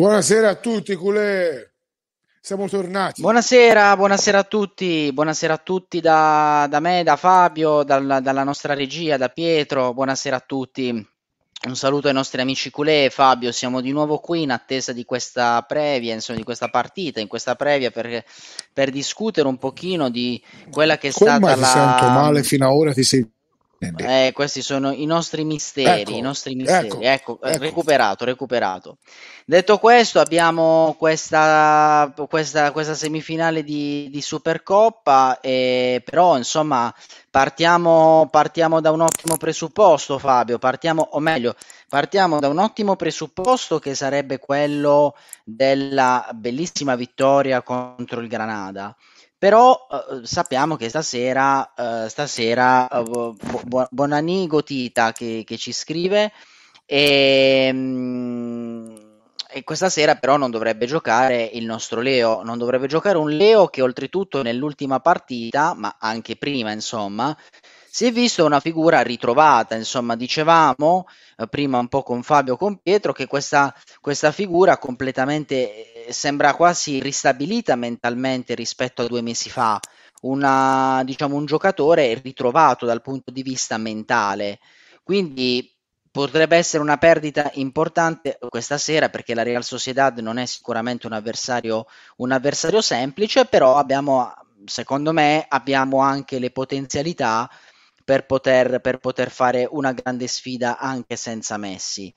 Buonasera a tutti, culè. Siamo tornati. Buonasera, buonasera a tutti, buonasera a tutti da, da me, da Fabio, dal, dalla nostra regia, da Pietro, buonasera a tutti. Un saluto ai nostri amici culè Fabio, siamo di nuovo qui in attesa di questa previa, insomma di questa partita, in questa previa per, per discutere un pochino di quella che è Come stata la... Come la... sento male fino ad ora, ti sei eh, eh, questi sono i nostri misteri, ecco, i nostri misteri. Ecco, ecco, ecco, recuperato, recuperato. Detto questo, abbiamo questa, questa, questa semifinale di, di Supercoppa, eh, però insomma partiamo, partiamo da un ottimo presupposto, Fabio, partiamo, o meglio, partiamo da un ottimo presupposto che sarebbe quello della bellissima vittoria contro il Granada. Però eh, sappiamo che stasera, eh, stasera eh, bu- bu- Bonani Gotita che, che, ci scrive e, ehm, e, questa sera però non dovrebbe giocare il nostro Leo, non dovrebbe giocare un Leo che oltretutto nell'ultima partita, ma anche prima insomma, si è visto una figura ritrovata, insomma, dicevamo eh, prima un po' con Fabio, con Pietro, che questa, questa figura completamente eh, sembra quasi ristabilita mentalmente rispetto a due mesi fa, Una, diciamo, un giocatore ritrovato dal punto di vista mentale. Quindi potrebbe essere una perdita importante questa sera perché la Real Sociedad non è sicuramente un avversario, un avversario semplice, però abbiamo, secondo me abbiamo anche le potenzialità per poter, per poter fare una grande sfida anche senza Messi.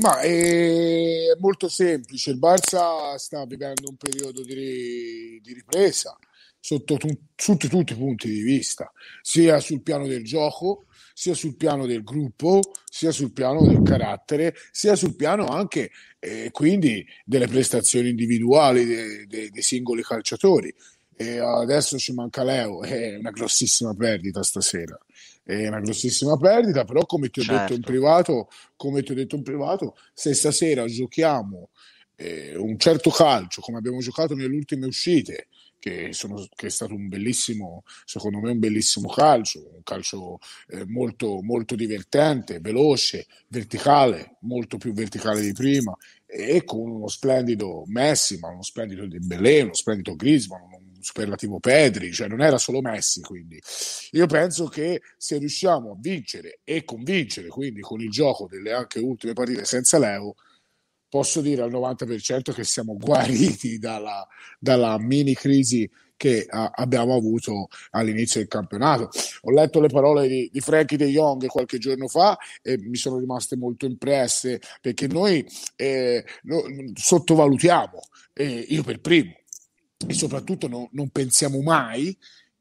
Ma eh, è molto semplice, il Barça sta vivendo un periodo di, di ripresa sotto tu, tutti, tutti i punti di vista, sia sul piano del gioco, sia sul piano del gruppo, sia sul piano del carattere, sia sul piano anche eh, quindi delle prestazioni individuali dei de, de singoli calciatori. E adesso ci manca Leo, è una grossissima perdita stasera. È una grossissima perdita, però come ti ho certo. detto in certo. privato, come ti ho detto in privato, se stasera giochiamo eh, un certo calcio come abbiamo giocato nelle ultime uscite, che, sono, che, è stato un bellissimo, secondo me, un bellissimo calcio, un calcio eh, molto, molto divertente, veloce, verticale, molto più verticale di prima, e con uno splendido Messi, ma uno splendido Dembélé, uno splendido Grisman, superlativo Pedri, cioè non era solo Messi, quindi io penso che se riusciamo a vincere e convincere, quindi con il gioco delle anche ultime partite senza Leo, posso dire al 90% che siamo guariti dalla, dalla mini crisi che a, abbiamo avuto all'inizio del campionato. Ho letto le parole di, di Frankie De Jong qualche giorno fa e mi sono rimaste molto impresse perché noi eh, no, sottovalutiamo, eh, io per primo, e soprattutto no, non pensiamo mai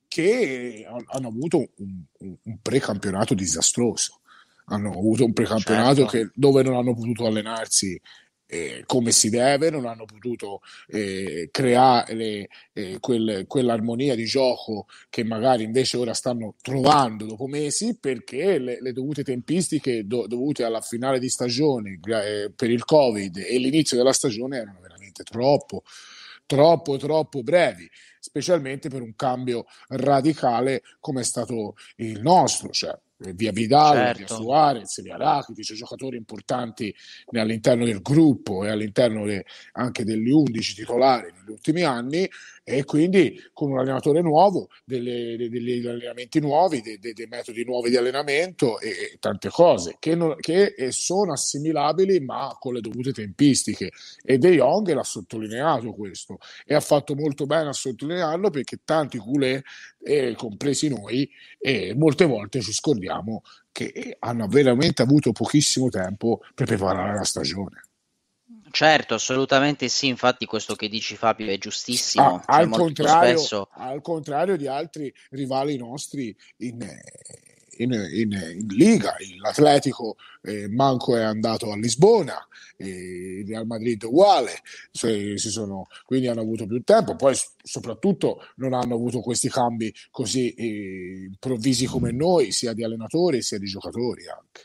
che hanno avuto un, un, un precampionato disastroso. Hanno avuto un precampionato certo. che, dove non hanno potuto allenarsi eh, come si deve, non hanno potuto eh, creare eh, quel, quell'armonia di gioco che magari invece ora stanno trovando dopo mesi perché le, le dovute tempistiche do, dovute alla finale di stagione eh, per il Covid e l'inizio della stagione erano veramente troppo troppo, troppo brevi, specialmente per un cambio radicale come è stato il nostro. Cioè, via Vidal, certo. via Suarez, via Rakitic, giocatori importanti all'interno del gruppo e all'interno de, anche degli 11 titolari negli ultimi anni, e quindi con un allenatore nuovo, delle, degli allenamenti nuovi, dei, dei, metodi nuovi di allenamento e, e tante cose che, non, che, eh, sono assimilabili ma con le dovute tempistiche. E De Jong l'ha sottolineato questo e ha fatto molto bene a sottolinearlo perché tanti culé, eh, compresi noi, eh, molte volte ci scordiamo che hanno veramente avuto pochissimo tempo per preparare la stagione. Certo, assolutamente sì, infatti questo che dici Fabio è giustissimo. Ah, cioè, al, cioè, contrario, spesso... al, contrario, di altri rivali nostri in, in, in, in Liga, l'Atletico eh, Manco è andato a Lisbona, il Real Madrid uguale, cioè, sono, quindi hanno avuto più tempo, poi soprattutto non hanno avuto questi cambi così eh, improvvisi come noi, sia di allenatori sia di giocatori anche.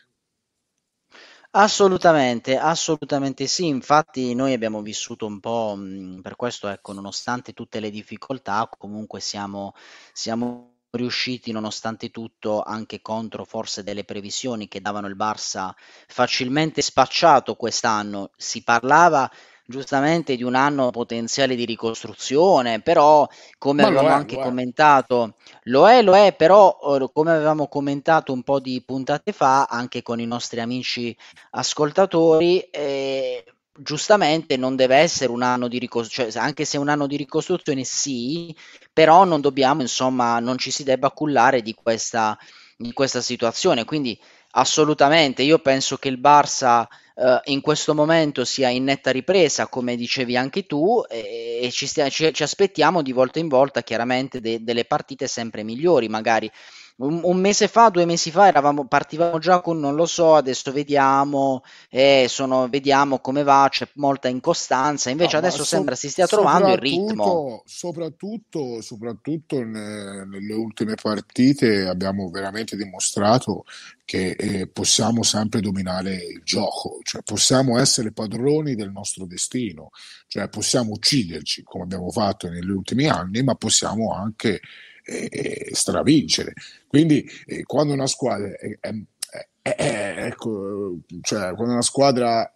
Assolutamente, assolutamente sì. Infatti noi abbiamo vissuto un po', mm, per questo ecco, nonostante tutte le difficoltà, comunque siamo, siamo riusciti nonostante tutto anche contro forse delle previsioni che davano il Barça facilmente spacciato quest'anno. Si parlava giustamente di un anno potenziale di ricostruzione, però come Ma avevamo è, anche commentato, lo è, lo è, però eh, come avevamo commentato un po' di puntate fa, anche con i nostri amici ascoltatori, eh, giustamente non deve essere un anno di ricostruzione, cioè, anche se un anno di ricostruzione sì, però non dobbiamo, insomma, non ci si debba cullare di questa, di questa situazione, quindi assolutamente io penso che il Barça eh, in questo momento sia in netta ripresa, come dicevi anche tu, e, e ci, stia, ci, ci, aspettiamo di volta in volta chiaramente de, delle partite sempre migliori, magari un, mese fa, due mesi fa eravamo, partivamo già con non lo so, adesso vediamo, eh, sono, vediamo come va, c'è molta incostanza, invece no, ah, adesso so, sembra si stia trovando il ritmo. Soprattutto, soprattutto ne, nelle ultime partite abbiamo veramente dimostrato che eh, possiamo sempre dominare il gioco, cioè possiamo essere padroni del nostro destino, cioè possiamo ucciderci come abbiamo fatto negli ultimi anni, ma possiamo anche eh, stravincere. Quindi eh, quando una squadra, eh, eh, eh, ecco, cioè, quando una squadra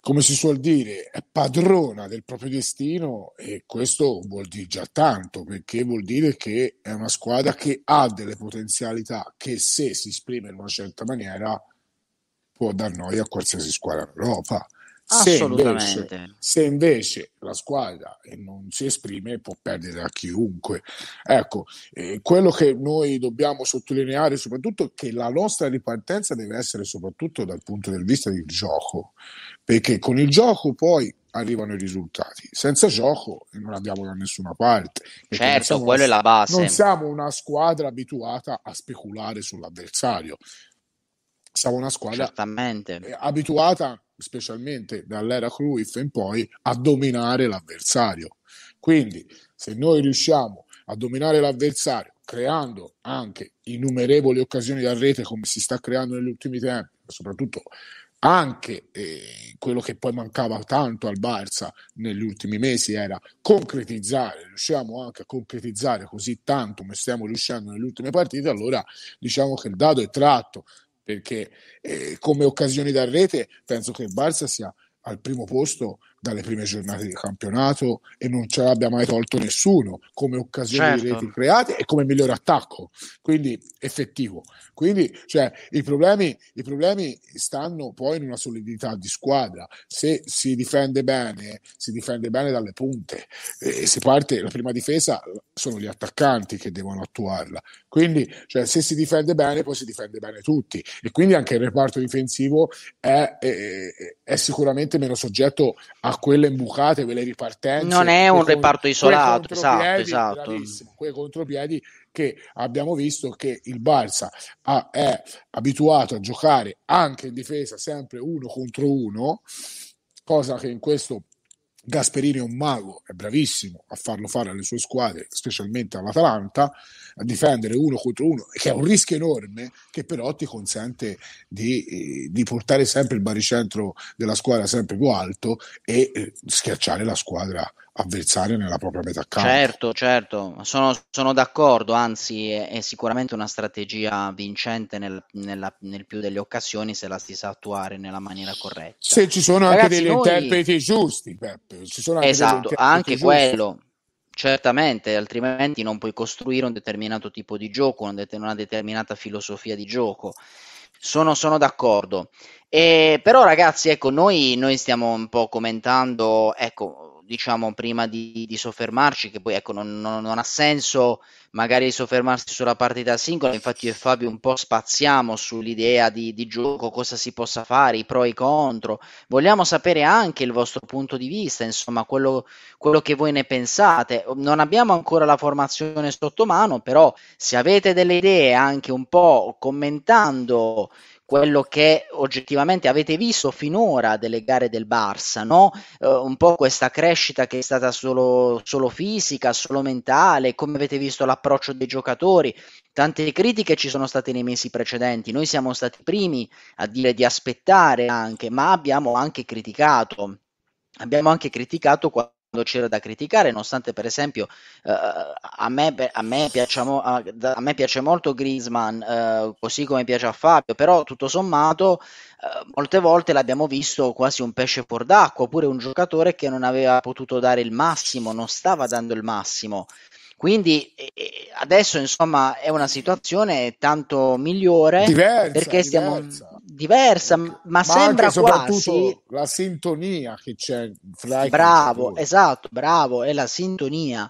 come si suol dire, è padrona del proprio destino e questo vuol dire già tanto, perché vuol dire che è una squadra che ha delle potenzialità che se si esprime in una certa maniera può dar noia a qualsiasi squadra in Europa. Se invece, se invece, la squadra non si esprime, può perdere a chiunque. Ecco, eh, quello che noi dobbiamo sottolineare soprattutto è che la nostra ripartenza deve essere soprattutto dal punto di vista del gioco, perché con il gioco poi arrivano i risultati. Senza gioco non andiamo da nessuna parte. Certo, siamo, quello è la base. Non siamo una squadra abituata a speculare sull'avversario. Siamo una squadra Certamente. Eh, abituata specialmente dall'era Cruyff in poi, a dominare l'avversario. Quindi, se noi riusciamo a dominare l'avversario, creando anche innumerevoli occasioni da rete come si sta creando negli ultimi tempi, soprattutto anche eh, quello che poi mancava tanto al Barça negli ultimi mesi era concretizzare, riusciamo anche a concretizzare così tanto come stiamo riuscendo nelle ultime partite, allora diciamo che il dado è tratto, perché eh, come occasioni da rete penso che il Barça sia al primo posto dalle prime giornate di campionato e non ce l'abbia mai tolto nessuno come occasione certo. di reti create e come miglior attacco quindi effettivo quindi cioè, i, problemi, i problemi stanno poi in una solidità di squadra se si difende bene si difende bene dalle punte e se parte la prima difesa sono gli attaccanti che devono attuarla quindi cioè, se si difende bene poi si difende bene tutti e quindi anche il reparto difensivo è, è, è sicuramente meno soggetto a ma quelle imbucate, quelle ripartenze. Non è un reparto con, isolato, esatto, esatto. Quei contropiedi che abbiamo visto che il Barça ha, è abituato a giocare anche in difesa sempre uno contro uno, cosa che in questo Gasperini è un mago, è bravissimo a farlo fare alle sue squadre, specialmente all'Atalanta, a difendere uno contro uno, che è un rischio enorme, che però ti consente di, eh, di portare sempre il baricentro della squadra sempre più alto e eh, schiacciare la squadra avversario nella propria metà campo. Certo, certo, sono, sono d'accordo, anzi è, è, sicuramente una strategia vincente nel, nella, nel, più delle occasioni se la si sa attuare nella maniera corretta. Se ci sono Ragazzi, anche degli noi... interpreti giusti, Peppe. Ci sono anche esatto, anche giusti. quello. Certamente, altrimenti non puoi costruire un determinato tipo di gioco, una determinata filosofia di gioco. Sono, sono, d'accordo. E, però, ragazzi, ecco, noi, noi stiamo un po' commentando, ecco, diciamo prima di, di soffermarci, che poi ecco, non, non, non, ha senso magari soffermarsi sulla partita singola, infatti io e Fabio un po' spaziamo sull'idea di, di gioco, cosa si possa fare, i pro e i contro, vogliamo sapere anche il vostro punto di vista, insomma quello, quello che voi ne pensate, non abbiamo ancora la formazione sotto mano, però se avete delle idee anche un po' commentando quello che oggettivamente avete visto finora delle gare del Barça, no? Eh, un po' questa crescita che è stata solo, solo fisica, solo mentale, come avete visto l'approccio dei giocatori. Tante critiche ci sono state nei mesi precedenti, noi siamo stati i primi a dire di aspettare anche, ma abbiamo anche criticato. Abbiamo anche criticato quando c'era da criticare, nonostante per esempio uh, a, me, a, me piaccia, a, a, me, piace molto Griezmann, uh, così come piace a Fabio, però tutto sommato uh, molte volte l'abbiamo visto quasi un pesce fuor d'acqua, oppure un giocatore che non aveva potuto dare il massimo, non stava dando il massimo. Quindi adesso insomma è una situazione tanto migliore diversa, perché stiamo... Diversa diversa, ma, ma sembra anche, quasi la sintonia che c'è fra Bravo, esatto, bravo, è la sintonia.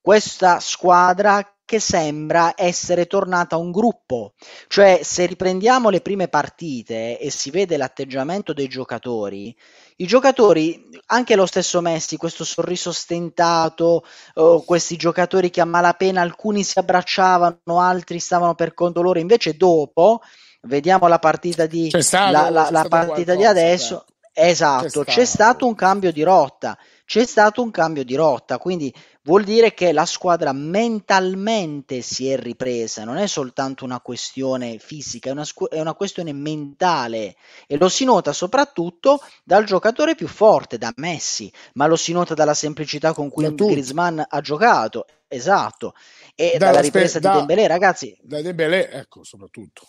Questa squadra che sembra essere tornata un gruppo, cioè se riprendiamo le prime partite e si vede l'atteggiamento dei giocatori, i giocatori, anche lo stesso Messi, questo sorriso stentato, oh, questi giocatori che a malapena alcuni si abbracciavano, altri stavano per conto loro, invece dopo vediamo la partita di, stato, la, la, la partita di adesso. Beh. Esatto, c'è stato. c'è stato un cambio di rotta, c'è stato un cambio di rotta, quindi vuol dire che la squadra mentalmente si è ripresa, non è soltanto una questione fisica, è una, scu- è una questione mentale e lo si nota soprattutto dal giocatore più forte, da Messi, ma lo si nota dalla semplicità con cui Griezmann ha giocato, esatto, e dalla, dalla ripresa spe- da, di Dembélé, ragazzi. Da Dembélé, ecco, soprattutto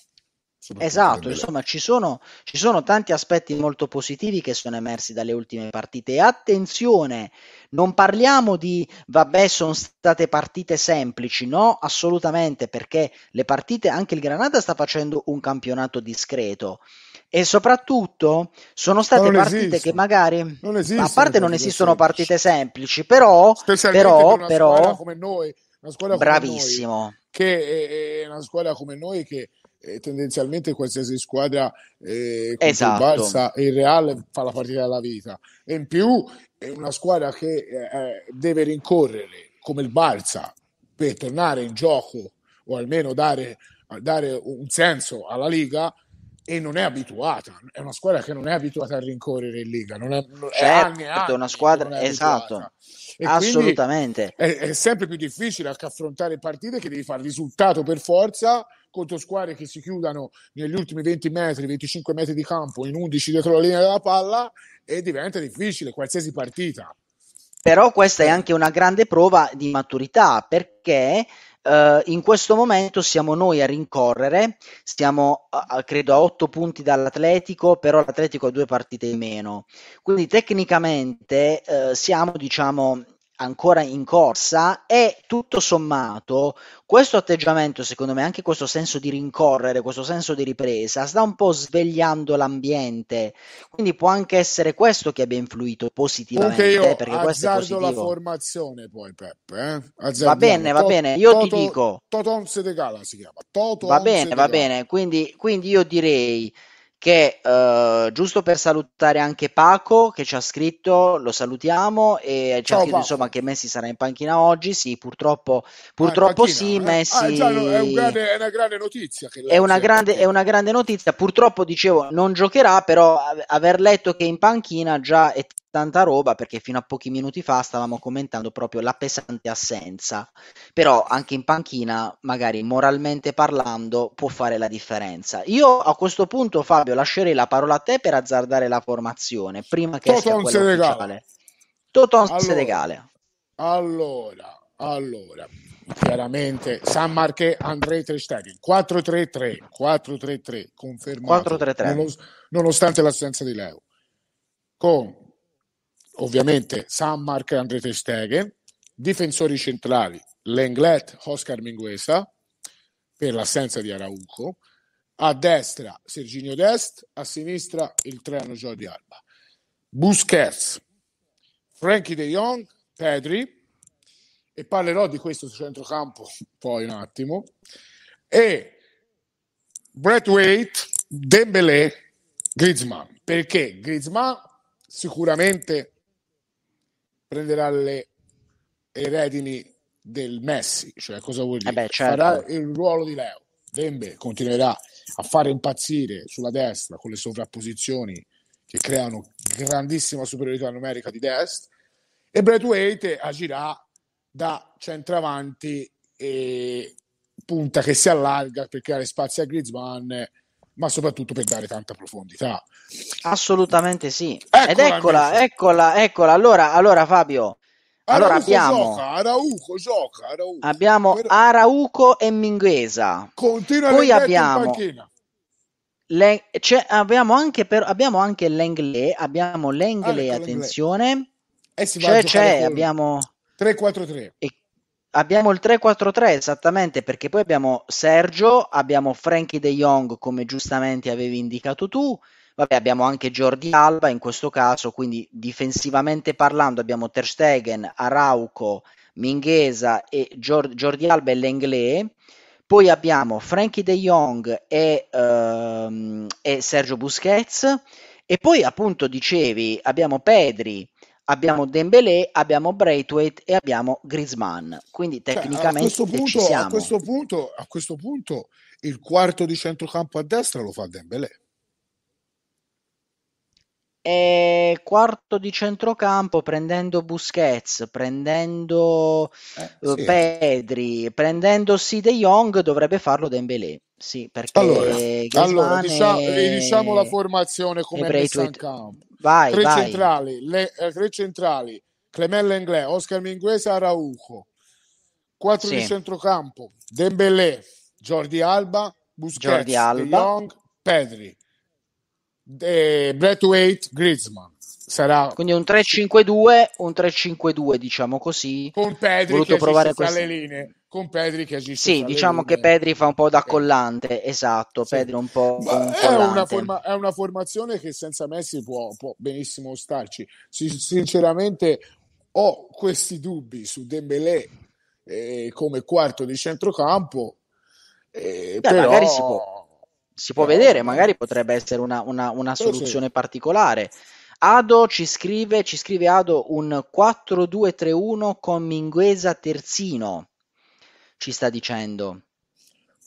Esatto, insomma ci sono, ci sono, tanti aspetti molto positivi che sono emersi dalle ultime partite. attenzione, non parliamo di vabbè, sono state partite semplici, no, assolutamente, perché le partite, anche il Granada sta facendo un campionato discreto. E soprattutto sono state partite esistono. che magari, non esistono, a parte non esistono partite semplici, però, però, però, come noi, una bravissimo. Come noi, che è una squadra come noi che eh, tendenzialmente qualsiasi squadra eh, esatto. il Barça e il Real fa la partita della vita e in più è una squadra che eh, eh, deve rincorrere come il Barça per tornare in gioco o almeno dare, dare un senso alla Liga e non è abituata, è una squadra che non è abituata a rincorrere in Liga, non è, certo, è anni esatto, e anni una squadra, è esatto, assolutamente. È, è, sempre più difficile anche affrontare partite che devi fare risultato per forza contro squadre che si chiudano negli ultimi 20 metri, 25 metri di campo in 11 dietro la linea della palla e diventa difficile qualsiasi partita. Però questa è eh. anche una grande prova di maturità perché Uh, in questo momento siamo noi a rincorrere, siamo a, credo a 8 punti dall'Atletico, però l'Atletico ha due partite in meno. Quindi tecnicamente uh, siamo diciamo ancora in corsa e tutto sommato questo atteggiamento, secondo me, anche questo senso di rincorrere, questo senso di ripresa, sta un po' svegliando l'ambiente. Quindi può anche essere questo che abbia influito positivamente. io perché questo è positivo. la formazione poi, Peppe. Eh? Va bene, va to- bene. Io toto, ti dico... Totonze de si chiama. Toto va bene, va bene. Quindi, quindi io direi che uh, giusto per salutare anche Paco che ci ha scritto, lo salutiamo e ci ha scritto insomma che Messi sarà in panchina oggi, sì purtroppo, ah, purtroppo ah, panchina, sì, eh? Ah, Messi... Ah, già, è, un grande, è, una grande notizia. È una grande, è, una grande, notizia, purtroppo dicevo non giocherà, però aver letto che è in panchina già è tanta roba perché fino a pochi minuti fa stavamo commentando proprio la pesante assenza, però anche in panchina magari moralmente parlando può fare la differenza. Io a questo punto Fabio lascerei la parola a te per azzardare la formazione prima che Toton sia quella Senegale. ufficiale. Toton allora, Senegale. Allora, allora, chiaramente San Marche Andrei Tristani 4-3-3 4-3-3 confermato 4-3-3. Nonost- nonostante l'assenza di Leo con ovviamente Sammark e Andre Stegen, difensori centrali Lenglet, Oscar Minguesa per l'assenza di Arauco, a destra Serginio Dest, a sinistra il treno Jordi Alba. Busquets, Frankie De Jong, Pedri e parlerò di questo centrocampo poi un attimo e Brett Waite, Dembélé, Griezmann, perché Griezmann sicuramente prenderà le, le redini del Messi, cioè cosa vuol dire? Eh beh, certo. Farà il ruolo di Leo. Dembe continuerà a fare impazzire sulla destra con le sovrapposizioni che creano grandissima superiorità numerica di destra e Braithwaite agirà da centravanti e punta che si allarga per creare spazi a Griezmann ma soprattutto per dare tanta profondità. Assolutamente sì. Eccola, Ed eccola, eccola, eccola. Allora, allora Fabio, allora Arauco abbiamo gioca, Arauco gioca, Arauco. Abbiamo Arauco e Minguesa. Continua Poi abbiamo le, cioè, abbiamo anche per, abbiamo anche l'Englé, abbiamo l'Englé, ah, ecco attenzione. L'Englé. Eh, cioè, c'è, c'è, abbiamo 3-4-3. E Abbiamo il 3-4-3 esattamente perché poi abbiamo Sergio, abbiamo Frankie De Jong come giustamente avevi indicato tu, vabbè abbiamo anche Jordi Alba in questo caso, quindi difensivamente parlando abbiamo Ter Stegen, Arauco, Minghesa e Gior- Jordi Alba e Lenglet, poi abbiamo Frankie De Jong e, ehm, e Sergio Busquets e poi appunto dicevi abbiamo Pedri, abbiamo Dembélé, abbiamo Braithwaite e abbiamo Griezmann. Quindi tecnicamente cioè, a, questo punto, a, questo punto, a questo punto il quarto di centrocampo a destra lo fa Dembélé. E quarto di centrocampo prendendo Busquets, prendendo eh, sì. Pedri, prendendo Si De Jong dovrebbe farlo Dembélé. Sì, perché allora, allora diciamo, e... diciamo, la formazione come è messa in campo. Vai, tre, vai. Centrali, le, eh, tre centrali, Clemel Lenglet, Oscar Minguese, Araujo. Quattro sì. di centrocampo, Dembélé, Jordi Alba, Busquets, Jordi Alba. De Jong, Pedri eh, Breathwaite, Griezmann. Sarà... Quindi un 3-5-2, un 3-5-2 diciamo così. Con Pedri Voluto che provare queste linee. Con Pedri che agisce. Sì, diciamo linee. che Pedri fa un po' da eh. collante, esatto, sì. Pedri un po'... Un è, una forma, è, una formazione che senza Messi può, può benissimo starci. sinceramente ho questi dubbi su Dembélé eh, come quarto di centrocampo. Eh, Beh, però... magari si può si può vedere, magari potrebbe essere una, una, una soluzione sì, sì. particolare. Ado ci scrive, ci scrive Ado un 4-2-3-1 con Minguesa terzino, ci sta dicendo.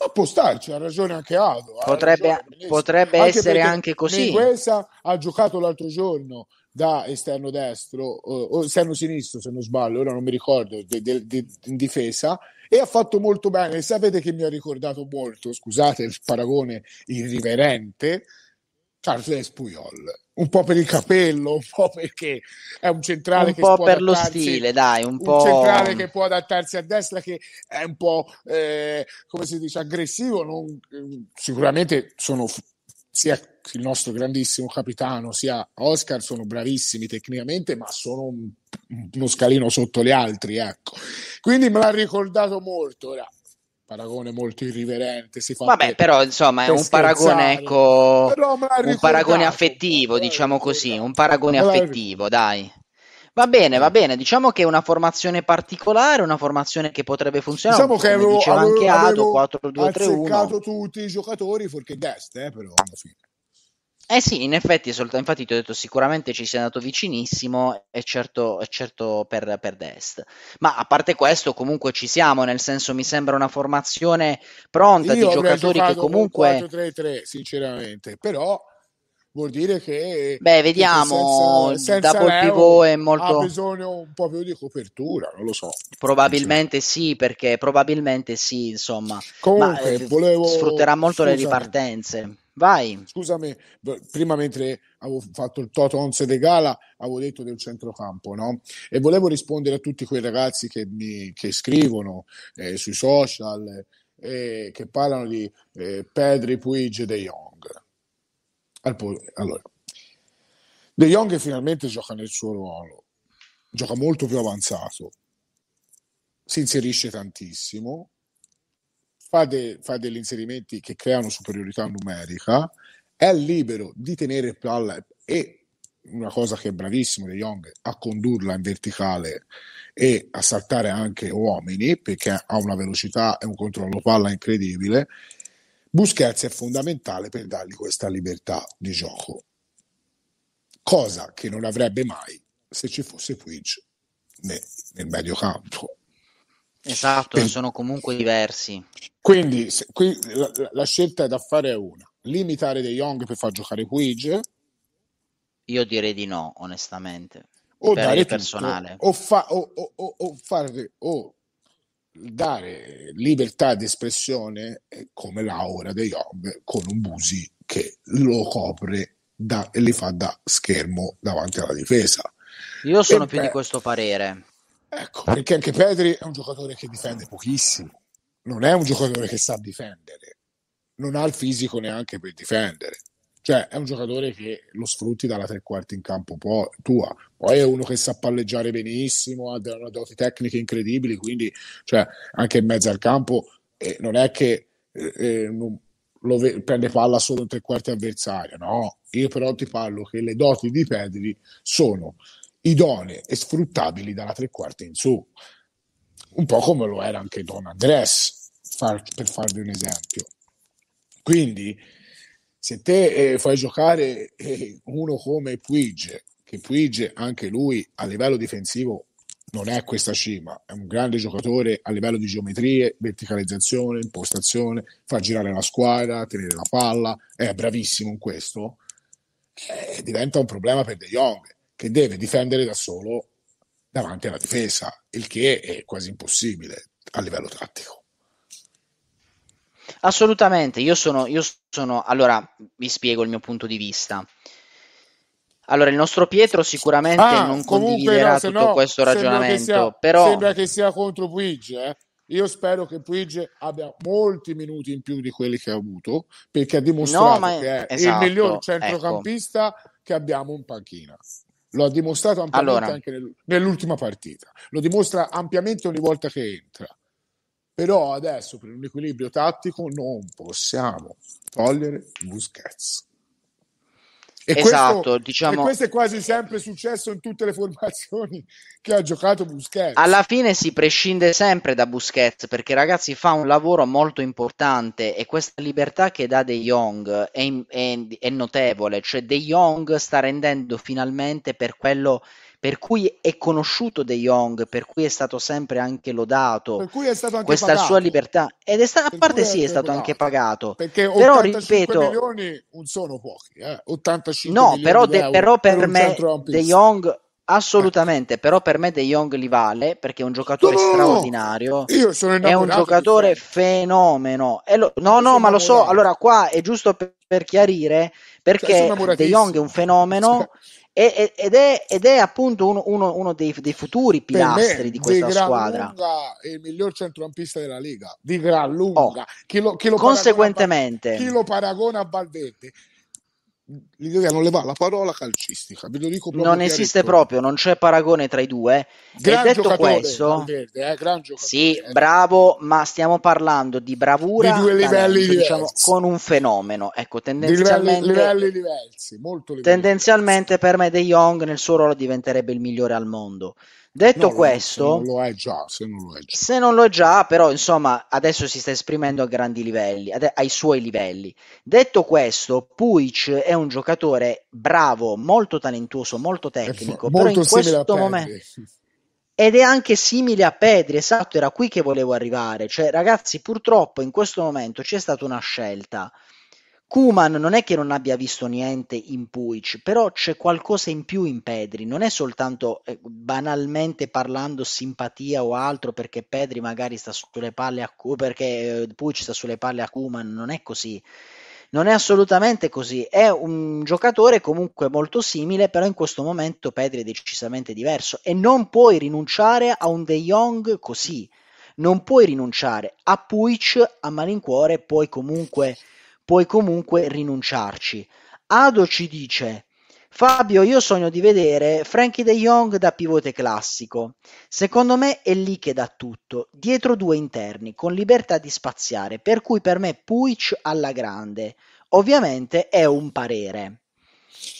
Ma può starci, ha ragione anche Ado. Potrebbe, ragione, potrebbe anche essere anche così. Minguesa ha giocato l'altro giorno da esterno destro, eh, o esterno sinistro se non sbaglio, ora non mi ricordo, de, de, de, in difesa, e ha fatto molto bene. Sapete che mi ha ricordato molto, scusate il paragone irriverente, Charles Puyol. Un po' per il capello, un po' perché è un centrale un che può per lo stile, dai, un, po'... centrale che può adattarsi a destra, che è un po' eh, come si dice aggressivo. Non, sicuramente sono sia il nostro grandissimo capitano sia Oscar sono bravissimi tecnicamente, ma sono un, uno scalino sotto gli altri. Ecco. Quindi me l'ha ricordato molto. Ora, paragone molto irriverente. Si fa Vabbè, per, però insomma è un paragone, ecco, un paragone affettivo, eh, diciamo così, un paragone affettivo, dai. Va bene, va eh. bene, diciamo che è una formazione particolare, una formazione che potrebbe funzionare. Diciamo che avevo, anche Ado, 4-2-3-1. Ho tutti i giocatori, fuorché guest, eh, però alla fine. Eh sì, in effetti, solt- infatti ti ho detto sicuramente ci sei andato vicinissimo e certo, certo per, per Dest. Ma a parte questo, comunque ci siamo, nel senso mi sembra una formazione pronta Io di giocatori che comunque... 4-3-3, sinceramente, però vuol dire che... Beh, vediamo, senza, senza double Leo pivot è molto... Ha bisogno un po' più di copertura, non lo so. Probabilmente sì, perché probabilmente sì, insomma. Comunque, Ma, eh, volevo... Sfrutterà molto Scusami. le ripartenze. Vai. Scusami, prima mentre avevo fatto il Toto 11 de Gala, avevo detto del centrocampo, no? E volevo rispondere a tutti quei ragazzi che, mi, che scrivono eh, sui social, eh, che parlano di eh, Pedri, Puig e De Jong. Allora, De Jong finalmente gioca nel suo ruolo, gioca molto più avanzato, si inserisce tantissimo, fa, de, fa degli inserimenti che creano superiorità numerica, è libero di tenere palla e una cosa che è bravissimo De Jong a condurla in verticale e a saltare anche uomini perché ha una velocità e un controllo palla incredibile. Busquets è fondamentale per dargli questa libertà di gioco, cosa che non avrebbe mai se ci fosse Quinch nel, nel medio campo. Esatto, Quindi. sono comunque diversi. Quindi se, qui, la, la, scelta da fare è una, limitare De Jong per far giocare Puig? Io direi di no, onestamente. O per dare personale. Tutto, o, fa, o, o, o, fare, o dare libertà di espressione eh, come Laura De Jong con un Busi che lo copre da, e li fa da schermo davanti alla difesa. Io sono e più beh, di questo parere. Ecco, perché anche Pedri è un giocatore che difende pochissimo, non è un giocatore che sa difendere, non ha il fisico neanche per difendere. Cioè, è un giocatore che lo sfrutti dalla tre quarti in campo po- tua. Poi è uno che sa palleggiare benissimo, ha delle doti tecniche incredibili, quindi cioè, anche in mezzo al campo eh, non è che eh, eh non, Ve- prende palla solo in tre quarti avversario. No, io però ti parlo che le doti di Pedri sono idonee e sfruttabili dalla tre quarti in su. Un po' come lo era anche Don Andres, far, per farvi un esempio. Quindi, se te eh, fai giocare eh, uno come Puig, che Puig anche lui a livello difensivo non è questa cima, è un grande giocatore a livello di geometrie, verticalizzazione, impostazione, fa girare la squadra, tenere la palla, è bravissimo in questo, eh, diventa un problema per De Jong che deve difendere da solo davanti alla difesa, il che è quasi impossibile a livello tattico. Assolutamente, io sono, io sono, allora vi spiego il mio punto di vista. Allora, il nostro Pietro sicuramente ah, non condividerà no, tutto no, questo ragionamento, sembra sia, però... Sembra che sia contro Puig, eh? Io spero che Puig abbia molti minuti in più di quelli che ha avuto, perché ha dimostrato no, ma... che è esatto, il miglior ecco. centrocampista ecco. che abbiamo in panchina. Lo ha dimostrato ampiamente allora. anche nel, nell'ultima partita. Lo dimostra ampiamente ogni volta che entra. Però adesso per un equilibrio tattico non possiamo togliere Busquets. E esatto, questo, diciamo, e questo è quasi sempre successo in tutte le formazioni che ha giocato Busquets. Alla fine si prescinde sempre da Busquets perché ragazzi fa un lavoro molto importante e questa libertà che dà De Jong è, è, è notevole, cioè De Jong sta rendendo finalmente per quello che per cui è conosciuto De Jong, per cui è stato sempre anche lodato. Per cui è stato anche questa pagato. sua libertà ed è stato a parte sì, è stato anche pagato. Perché 85 però, ripeto, milioni non sono pochi, eh? 85 No, però, de, però per, per me De Jong Assolutamente, eh. però per me De Jong li vale perché è un giocatore no, no, straordinario. Io sono è un giocatore fenomeno. Lo, no, no, ma lo so. Allora, qua è giusto per, per chiarire cioè, perché De Jong è un fenomeno. Sì. Ed è, ed è, appunto uno, uno, uno dei, dei, futuri pilastri me, di questa di gran squadra. è il miglior centrocampista della Lega, di gran lunga. Oh. Chi lo, chi lo conseguentemente, paragona, chi lo paragona a Valverde l'Italia non le la parola calcistica, ve lo dico proprio. Non esiste proprio, non c'è paragone tra i due. Eh. Gran e detto questo, Valverde, eh, gran sì, eh. bravo, ma stiamo parlando di bravura di due livelli da, diciamo, con un fenomeno. Ecco, tendenzialmente, di livelli, livelli diversi, molto livelli tendenzialmente diversi. per me De Jong nel suo ruolo diventerebbe il migliore al mondo. Detto no, questo, se non, già, se, non se non lo è già, però insomma adesso si sta esprimendo a grandi livelli, ad, ai suoi livelli. Detto questo, Puic è un giocatore bravo, molto talentuoso, molto tecnico, molto però in questo momento ed è anche simile a Pedri, esatto, era qui che volevo arrivare, cioè ragazzi, purtroppo in questo momento c'è stata una scelta Kuman non è che non abbia visto niente in Puig, però c'è qualcosa in più in Pedri, non è soltanto eh, banalmente parlando simpatia o altro perché Pedri magari sta sulle palle a perché eh, Puic sta sulle palle a Kuman, non è così. Non è assolutamente così, è un giocatore comunque molto simile, però in questo momento Pedri è decisamente diverso e non puoi rinunciare a un De Jong così. Non puoi rinunciare a Puig a malincuore puoi comunque puoi comunque rinunciarci. Ado ci dice Fabio, io sogno di vedere Frankie de Jong da pivote classico. Secondo me è lì che dà tutto, dietro due interni, con libertà di spaziare, per cui per me Puic alla grande. Ovviamente è un parere.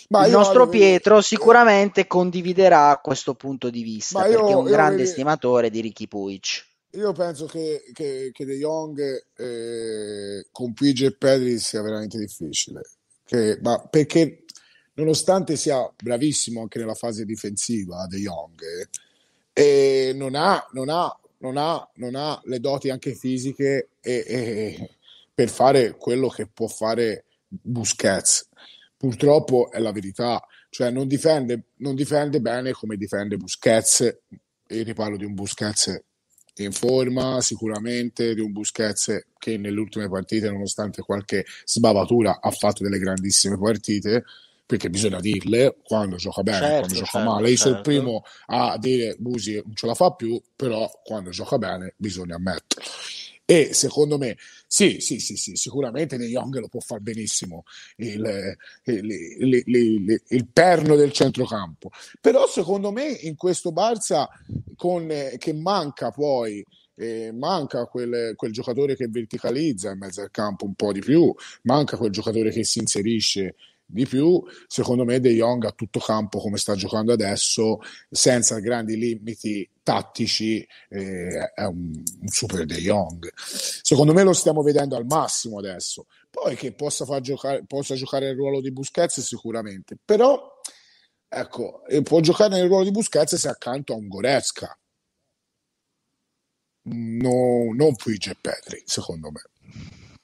Ma Il nostro avevo... Pietro sicuramente condividerà questo punto di vista, io, perché è un grande avevo... stimatore di Ricky Puic. Io penso che, che, che De Jong eh, con Pigi e Pedri sia veramente difficile, che, ma perché nonostante sia bravissimo anche nella fase difensiva De Jong, eh, non, ha, non, ha, non, ha, non, ha, le doti anche fisiche e, e, per fare quello che può fare Busquets. Purtroppo è la verità, cioè non difende, non difende bene come difende Busquets, e ne parlo di un Busquets in forma sicuramente di un Busquets che nelle ultime partite nonostante qualche sbavatura ha fatto delle grandissime partite perché bisogna dirle quando gioca bene, certo, quando gioca certo, male. Io certo. sono il certo. primo a dire Busi non ce la fa più, però quando gioca bene bisogna ammetterlo. E secondo me, sì, sì, sì, sì sicuramente De Jong lo può fare benissimo il, il, eh, il, il, perno del centrocampo. Però secondo me in questo Barça con, eh, che manca poi eh, manca quel, quel, giocatore che verticalizza in mezzo al campo un po' di più, manca quel giocatore che si inserisce di più, secondo me De Jong a tutto campo come sta giocando adesso, senza grandi limiti tattici, eh, è un, un super De Jong. Secondo me lo stiamo vedendo al massimo adesso. Poi che possa, far giocare, possa giocare il ruolo di Busquets sicuramente, però ecco, eh, può giocare nel ruolo di Busquets se accanto a un Goretzka. No, non Puig e Petri, secondo me.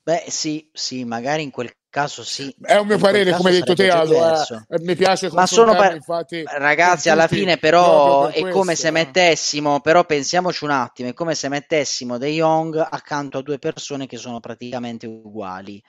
Beh, sì, sì, magari in quel caso sì. È un mio parere, come hai detto te, allora, eh, mi piace Ma sono par- infatti, ragazzi, alla fine però è questo, come se eh. mettessimo, però pensiamoci un attimo, è come se mettessimo De Jong accanto a due persone che sono praticamente uguali.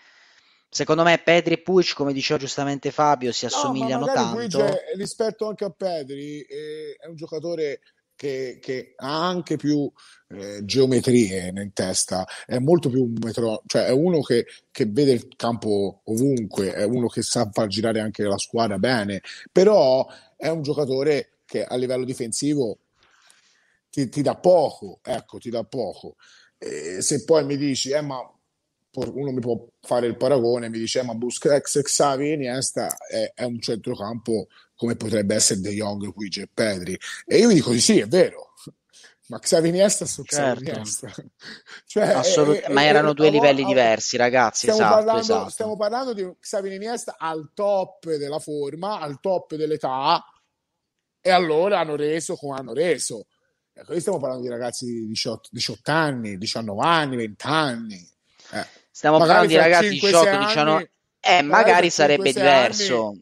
Secondo me Pedri e Puig, come diceva giustamente Fabio, si assomigliano no, tanto. Puig rispetto anche a Pedri, eh, è un giocatore che, che ha anche più eh, geometrie in testa, è molto più un metro, cioè è uno che, che, vede il campo ovunque, è uno che sa far girare anche la squadra bene, però è un giocatore che a livello difensivo ti, ti dà poco, ecco, ti dà poco. E se poi mi dici, eh, ma uno mi può fare il paragone, mi dice eh, ma Busquets, Xavi, Iniesta è, è un centrocampo come potrebbe essere De Jong, Luigi e Pedri. E io gli dico sì, è vero. Ma Xavi Iniesta su certo. Iniesta. cioè, Assolut- è, eh, è, ma eh, erano due livelli a... diversi, ragazzi. Stiamo, esatto, parlando, esatto. stiamo parlando di Xavi Iniesta al top della forma, al top dell'età, e allora hanno reso come hanno reso. Ecco, qui stiamo parlando di ragazzi di 18, 18 anni, 19 anni, 20 anni. Eh. Stiamo magari parlando di ragazzi 18-19 eh, magari sarebbe diverso.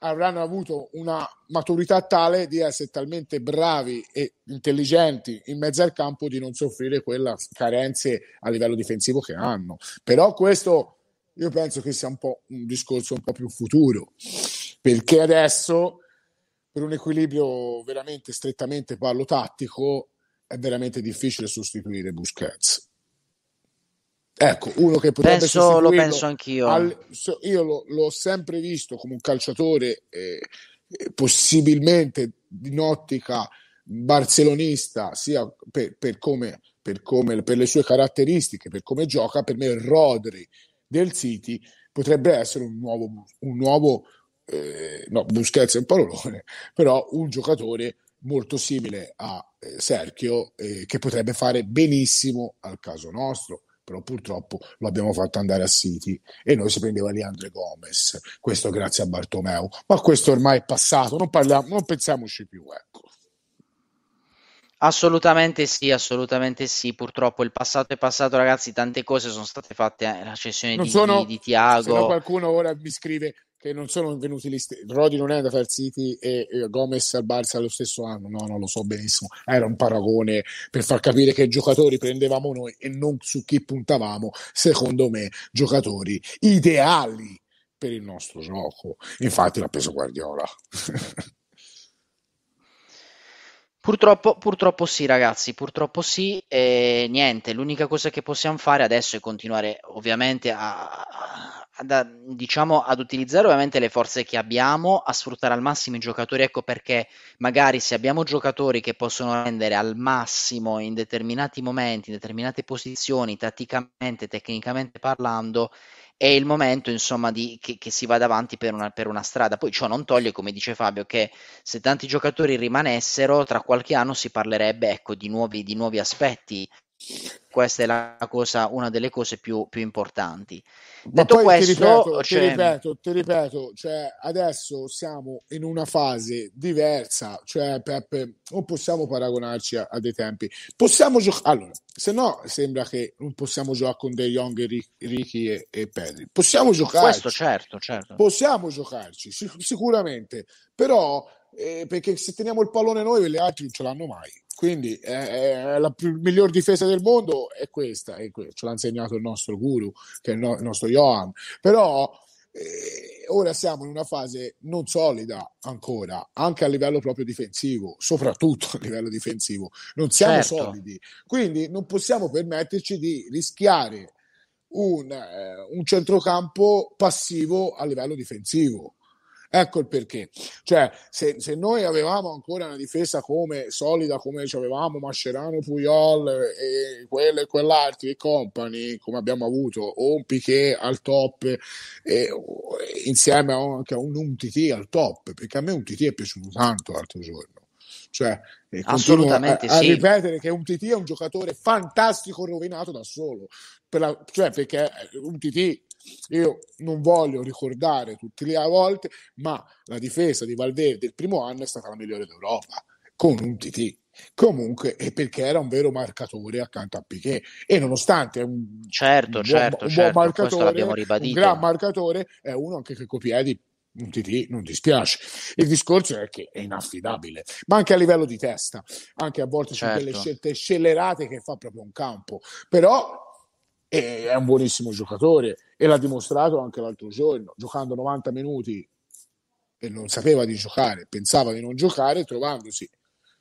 Avranno avuto una maturità tale di essere talmente bravi e intelligenti in mezzo al campo di non soffrire quelle carenze a livello difensivo che hanno. Però questo io penso che sia un po' un discorso un po' più futuro, perché adesso per un equilibrio veramente strettamente parlo tattico è veramente difficile sostituire Busquets Ecco, uno che potrebbe penso, Lo penso anch'io. Al, so, io lo, l'ho sempre visto come un calciatore eh, eh possibilmente in ottica barcellonista, sia per, per, come, per, come, per le sue caratteristiche, per come gioca, per me Rodri del City potrebbe essere un nuovo, un nuovo eh, no, Busquets è un parolone, però un giocatore molto simile a eh, Serchio eh, che potrebbe fare benissimo al caso nostro però purtroppo lo abbiamo fatto andare a City e noi si prendeva di Andre Gomez, questo grazie a Bartomeu, ma questo ormai è passato, non, parliamo, non pensiamoci più. Ecco. Assolutamente sì, assolutamente sì. Purtroppo il passato è passato, ragazzi. Tante cose sono state fatte. Eh, la cessione di, di, di Tiago. qualcuno ora mi scrive: che non sono venuti lì. Rodi non è da al City e, e Gomez al Barça lo stesso anno. No, non lo so benissimo. Era un paragone per far capire che giocatori prendevamo noi e non su chi puntavamo. Secondo me, giocatori ideali per il nostro gioco. Infatti, l'ha preso Guardiola. Purtroppo, purtroppo, sì, ragazzi, purtroppo sì. E niente, l'unica cosa che possiamo fare adesso è continuare ovviamente a, ad, diciamo, ad utilizzare ovviamente le forze che abbiamo, a sfruttare al massimo i giocatori, ecco perché magari se abbiamo giocatori che possono rendere al massimo in determinati momenti, in determinate posizioni, tatticamente, tecnicamente parlando, è il momento insomma di, che, che, si vada avanti per una, per una, strada. Poi ciò non toglie, come dice Fabio, che se tanti giocatori rimanessero, tra qualche anno si parlerebbe ecco, di, nuovi, di nuovi aspetti questa è la cosa, una delle cose più, più importanti. Ma Detto questo, ti ripeto, cioè... ti ripeto, ti ripeto cioè adesso siamo in una fase diversa, cioè Peppe, non possiamo paragonarci a, a dei tempi. Possiamo giocare, allora, se no sembra che non possiamo giocare con De Jong, Ricky e, e Pedri. Possiamo giocarci. Questo certo, certo. Possiamo giocarci, sic- sicuramente, però eh, perché se teniamo il pallone noi gli altri non ce l'hanno mai quindi eh, la più, miglior difesa del mondo è questa, è questa, ce l'ha insegnato il nostro guru che è il, no, il nostro Johan però eh, ora siamo in una fase non solida ancora anche a livello proprio difensivo soprattutto a livello difensivo non siamo certo. solidi quindi non possiamo permetterci di rischiare un, eh, un centrocampo passivo a livello difensivo Ecco il perché. Cioè, se, se noi avevamo ancora una difesa come solida, come avevamo Mascherano, Puyol e quello e quell'altro, e company, come abbiamo avuto, o un Piquet al top, e, insieme a, anche a un Umtiti al top, perché a me Umtiti è piaciuto tanto l'altro giorno. Cioè, assolutamente a, a sì. ripetere che un TT è un giocatore fantastico rovinato da solo, per la, cioè perché un TT io non voglio ricordare tutte le volte, ma la difesa di Valverde del primo anno è stata la migliore d'Europa, con un TT. Comunque, è perché era un vero marcatore accanto a Piquet e nonostante è un, certo, un certo, buon, certo, buon certo, marcatore, un gran marcatore, è uno anche che coi piedi un TT non dispiace. Il discorso è che è inaffidabile, ma anche a livello di testa, anche a volte certo. su delle scelte scellerate che fa proprio un campo. Però e è un buonissimo giocatore e l'ha dimostrato anche l'altro giorno, giocando 90 minuti e non sapeva di giocare, pensava di non giocare, trovandosi.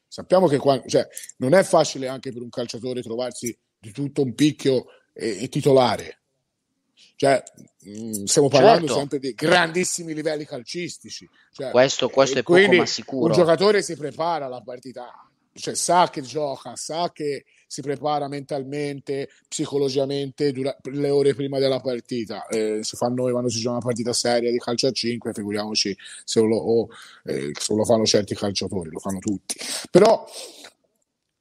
Sappiamo che quando, cioè, non è facile anche per un calciatore trovarsi di tutto un picchio e, e titolare. Cioè, mh, mm, stiamo parlando certo. sempre di grandissimi livelli calcistici. Cioè, questo, questo è poco ma sicuro. Un giocatore si prepara alla partita, cioè, sa che gioca, sa che si prepara mentalmente, psicologicamente dura- le ore prima della partita. Eh, si fa noi quando si gioca una partita seria di calcio a 5, figuriamoci se lo, o, eh, se lo fanno certi calciatori, lo fanno tutti. Però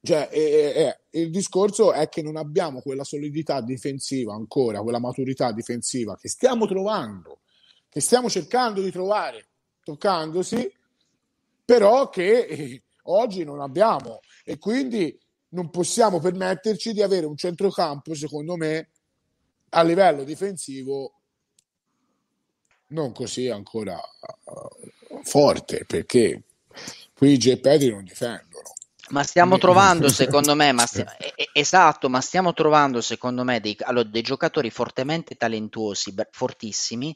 cioè, eh eh, eh, eh, il discorso è che non abbiamo quella solidità difensiva ancora, quella maturità difensiva che stiamo trovando, che stiamo cercando di trovare, toccandosi, però che eh, oggi non abbiamo. E quindi non possiamo permetterci di avere un centrocampo, secondo me, a livello difensivo non così ancora eh, forte, perché Luigi e Pedri non difendono. Ma stiamo trovando, secondo me, ma sti- esatto, ma stiamo trovando, secondo me, dei, allora, dei giocatori fortemente talentuosi, fortissimi,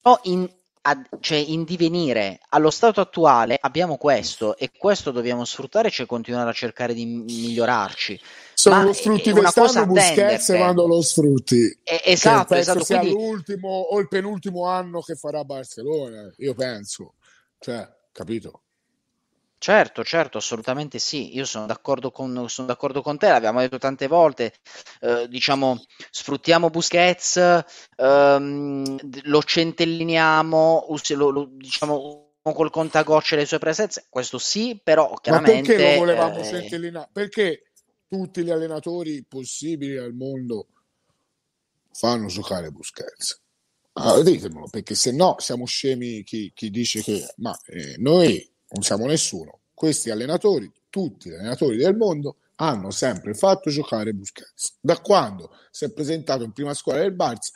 però in, ad, cioè in divenire allo stato attuale abbiamo questo e questo dobbiamo sfruttare cioè continuare a cercare di migliorarci sono Ma eh, cioè. lo sfrutti d'estate Busquets e quando lo sfrutti eh, esatto, che esatto sia quindi... l'ultimo o il penultimo anno che farà Barcellona io penso cioè capito Certo, certo, assolutamente sì, io sono d'accordo con, sono d'accordo con te, l'abbiamo detto tante volte, eh, diciamo, sfruttiamo Busquets, ehm, lo centelliniamo, lo, lo, diciamo, col contagocce le sue presenze, questo sì, però chiaramente... Ma perché lo volevamo eh... centellinare? Perché tutti gli allenatori possibili al mondo fanno giocare Busquets? Allora, ah, ditemelo, perché se no siamo scemi chi, chi dice che... Ma eh, noi non siamo nessuno. Questi allenatori, tutti gli allenatori del mondo, hanno sempre fatto giocare Busquets. Da quando si è presentato in prima squadra del Barça,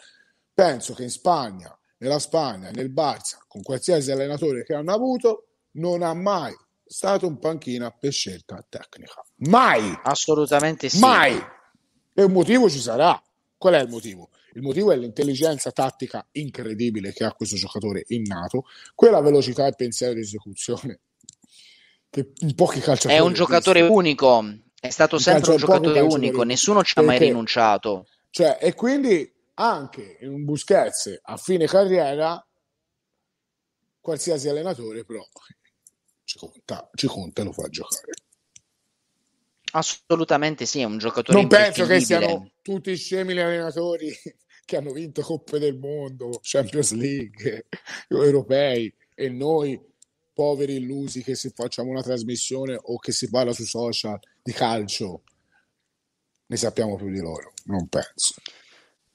penso che in Spagna, nella Spagna, nel Barça, con qualsiasi allenatore che hanno avuto, non ha mai stato un panchina per scelta tecnica. Mai! Assolutamente sì. Mai! E un motivo ci sarà. Qual è il motivo? Il motivo è l'intelligenza tattica incredibile che ha questo giocatore innato, quella velocità e pensiero di esecuzione che in pochi calciatori. È un giocatore visto. unico, è stato in sempre un giocatore unico, nessuno ci ha mai rinunciato. Cioè, e quindi anche in un Busquets a fine carriera, qualsiasi allenatore però ci conta, ci conta e lo fa giocare. Assolutamente sì, è un giocatore Non penso che siano tutti scemi gli allenatori che hanno vinto Coppe del Mondo, Champions League, europei e noi poveri illusi che se facciamo una trasmissione o che si parla su social di calcio ne sappiamo più di loro, non penso.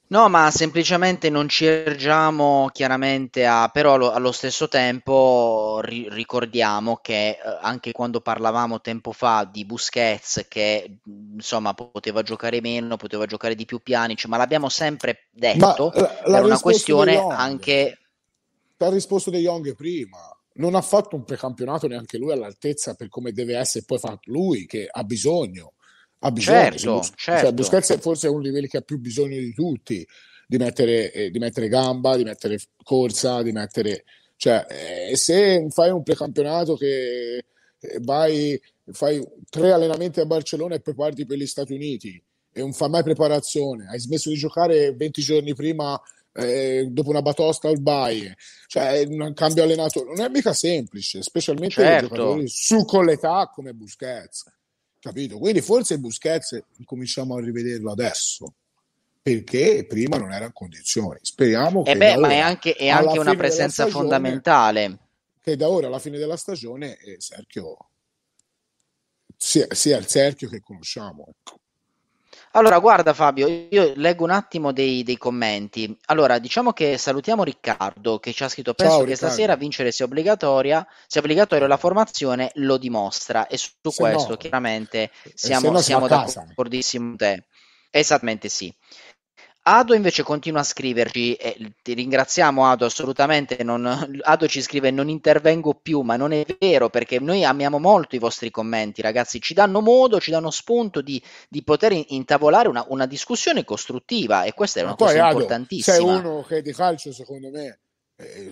No, ma semplicemente non ci ergiamo chiaramente a, però lo, allo stesso tempo ri- ricordiamo che eh, anche quando parlavamo tempo fa di Busquets che insomma poteva giocare meno, poteva giocare di più piani, Pianic, ma l'abbiamo sempre detto, ma, la, la una questione anche... La risposta di Young prima, non ha fatto un precampionato neanche lui all'altezza per come deve essere poi fatto lui che ha bisogno ha bisogno certo, Bus- cioè, certo. Cioè, Busquets è forse uno dei livelli che ha più bisogno di tutti di mettere, eh, di mettere gamba di mettere corsa di mettere cioè eh, se fai un precampionato che eh, vai fai tre allenamenti a Barcellona e poi parti per gli Stati Uniti e non fa mai preparazione hai smesso di giocare 20 giorni prima eh, dopo una batosta al Baie, cioè un cambio allenatore, non è mica semplice, specialmente certo. giocatori su con l'età come Busquets, capito? Quindi forse Busquets cominciamo a rivederlo adesso perché prima non era in condizioni. Speriamo eh che. Eh beh, ma ora, è anche, è anche una presenza stagione, fondamentale. Che da ora alla fine della stagione eh, Serchio sia, sia, il Serchio che conosciamo. Ecco. Allora, guarda Fabio, io leggo un attimo dei, dei, commenti. Allora, diciamo che salutiamo Riccardo che ci ha scritto: Penso Ciao, che Riccardo. stasera vincere sia obbligatoria, sia obbligatorio la formazione lo dimostra. E su se questo, no, chiaramente, eh, siamo, siamo, siamo d'accordissimo con te. Esattamente sì. Ado invece continua a scriverci e ti ringraziamo Ado assolutamente, non, Ado ci scrive non intervengo più ma non è vero perché noi amiamo molto i vostri commenti ragazzi, ci danno modo, ci danno spunto di, di poter intavolare una, una, discussione costruttiva e questa è una poi, cosa Ado, importantissima. Sei uno che è di calcio secondo me eh,